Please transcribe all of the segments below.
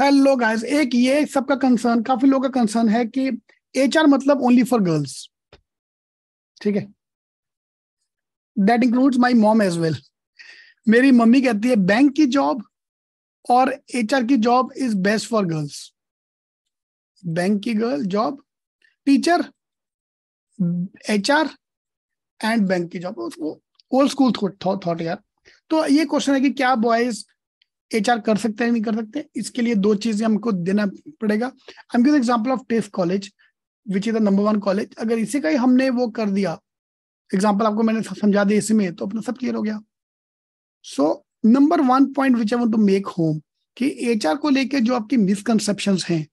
Hello guys एक ये सबका कंसर्न काफी लोगों का कंसर्न है कि एच मतलब ओनली फॉर गर्ल्स ठीक है that includes my mom as well मेरी मम्मी कहती है बैंक की जॉब और एच की job is best for girls bank की girl job teacher R and bank की जॉब वो ओल्ड स्कूल थॉट यार तो ये क्वेश्चन है कि क्या बॉयज एच कर सकते हैं नहीं कर सकते इसके लिए दो चीजें हमको देना पड़ेगा I am give example of टेफ college which is the number one college अगर इसी का ही हमने वो कर दिया एग्जाम्पल आपको मैंने समझा दिया इसी में तो अपना सब क्लियर हो गया so number one point which I to make home कि एच को लेके जो आपकी मिसकनसेप्शन है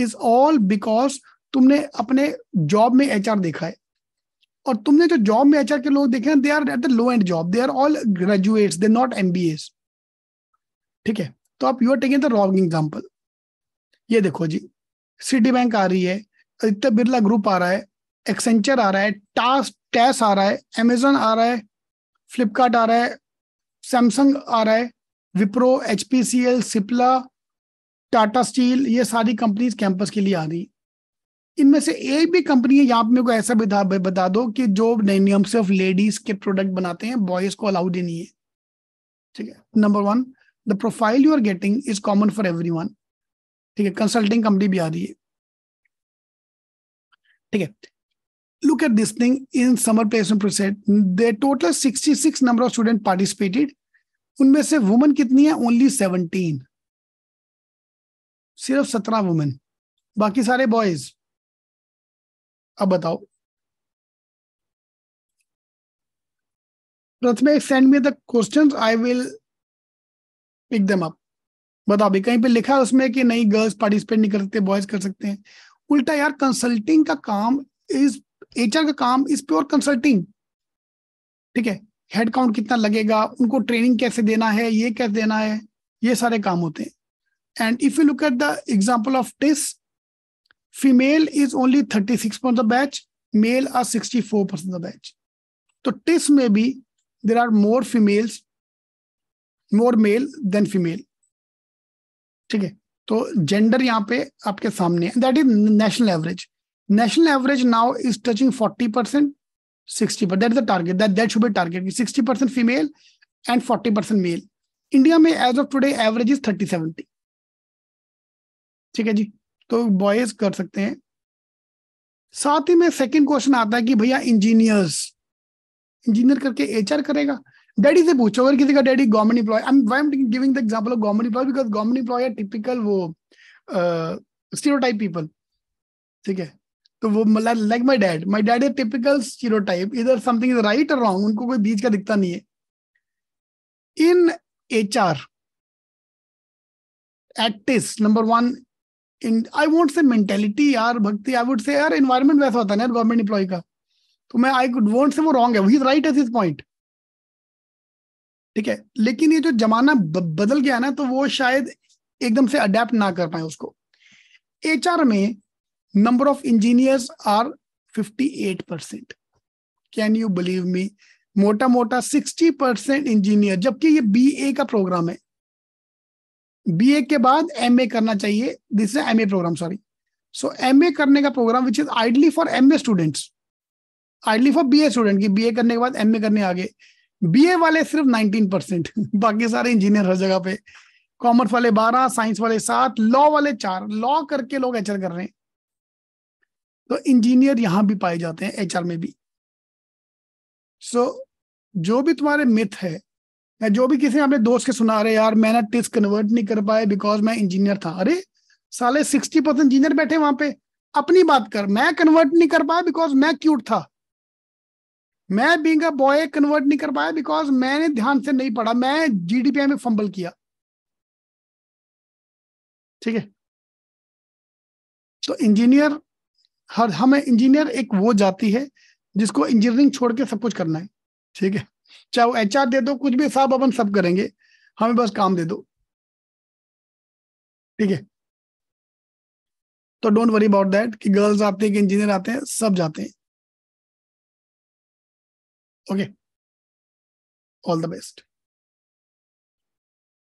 इज ऑल बिकॉज तुमने अपने जॉब में एच देखा है और तुमने जो जॉब में एच के लोग देखे हैं they are at the low end job they are all graduates they not M B S ठीक है तो आप you are taking the wrong example ये देखो जी सिटी बैंक आ रही है आदित्य बिरला ग्रुप आ रहा है एक्सेंचर आ रहा है टास्क टैस आ रहा है अमेजोन आ रहा है फ्लिपकार्ट आ रहा है सैमसंग आ रहा है Wipro H P C L Cipla Tata Steel ये सारी कंपनीज कैंपस के लिए आ रही इनमें से एक भी कंपनी है यहाँ मेरे को ऐसा भी बता दो कि जो नए नियम सिर्फ लेडीज के प्रोडक्ट बनाते हैं बॉयज को अलाउड ही नहीं है ठीक है number one the profile you are getting is common for everyone ठीक है कंसल्टिंग कंपनी भी आ रही है ठीक है at this thing in summer placement placement they total sixty six number of student participated उनमें से वुमेन कितनी है ओनली सेवनटीन सिर्फ सत्रह वुमेन बाकी सारे बॉयज अब बताओ Pratham send me the questions I will them up बता भी कहीं पे लिखा है उसमें कि नहीं गर्ल्स पार्टिसिपेट नहीं कर सकते बॉयज कर सकते हैं उल्टा यार कंसल्टिंग का काम इज एचआर का काम इज प्योर कंसल्टिंग ठीक है हेड काउंट कितना लगेगा उनको ट्रेनिंग कैसे देना है ये कैसे देना है ये सारे काम होते हैं and if you look at the example of TISS female is only thirty six percent of batch male are sixty four percent of batch तो टिस में भी there are more females more male than female ठीक है तो gender यहाँ पे आपके सामने है that is national average national average now is touching forty percent sixty percent that is the target that that should be target sixty percent female and forty percent male India में age of today average is thirty seventy ठीक है जी तो boys कर सकते हैं साथ ही में second question आता है कि भैया इंजीनियर्स इंजीनियर करके एचआर करेगा डैडी से पूछो अगर किसी का daddy government employee I why am giving the example of government employee because government employee are typical वो स्टीरियोटाइप पीपल ठीक है तो वो like my dad my dad is typical stereotype इधर समथिंग इज राइट और रॉन्ग उनको कोई बीच का दिखता नहीं है इन एचआर एक्टिस नंबर वन इन आई वोट से मेंटेलिटी यार भक्ति आई वुड से यार एनवायरमेंट वैसा होता है ना गवर्नमेंट एम्प्लॉय का तो मैं आई वोट से वो रॉन्ग है ही राइट एट दिस पॉइंट ठीक है लेकिन ये जो जमाना बदल गया ना तो वो शायद एकदम से अडेप्ट ना कर पाए उसको एच में number of engineers are 58 percent can you believe me मोटा मोटा 60 परसेंट इंजीनियर जबकि ये ए का प्रोग्राम है ए के बाद ए करना चाहिए this A program sorry so A करने का प्रोग्राम which is ideally for M A students ideally for B A student की ए करने के बाद ए करने आगे बीए वाले सिर्फ नाइनटीन परसेंट बाकी सारे इंजीनियर हर जगह पे कॉमर्स वाले बारह साइंस वाले सात लॉ वाले चार लॉ करके लोग एचआर कर रहे हैं तो इंजीनियर यहां भी पाए जाते हैं एचआर में भी सो so, जो भी तुम्हारे मिथ है या जो भी किसी अपने दोस्त के सुना रहे यार मैं ना टिस्ट कन्वर्ट नहीं कर पाया बिकॉज मैं इंजीनियर था अरे साले सिक्सटी परसेंट इंजीनियर बैठे वहां पे अपनी बात कर मैं कन्वर्ट नहीं कर पाया बिकॉज मैं क्यूट था मैं बींग अ बॉय कन्वर्ट नहीं कर पाया बिकॉज मैंने ध्यान से नहीं पढ़ा मैं जीडीपीआई में फंबल किया ठीक है तो इंजीनियर हर हमें इंजीनियर एक वो जाती है जिसको इंजीनियरिंग छोड़ के सब कुछ करना है ठीक है चाहे वो एच दे दो कुछ भी साहब अपन सब करेंगे हमें बस काम दे दो ठीक है तो डोंट वरी अबाउट दैट कि गर्ल्स आते हैं कि इंजीनियर आते हैं सब जाते हैं Okay. All the best.